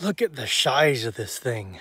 Look at the size of this thing.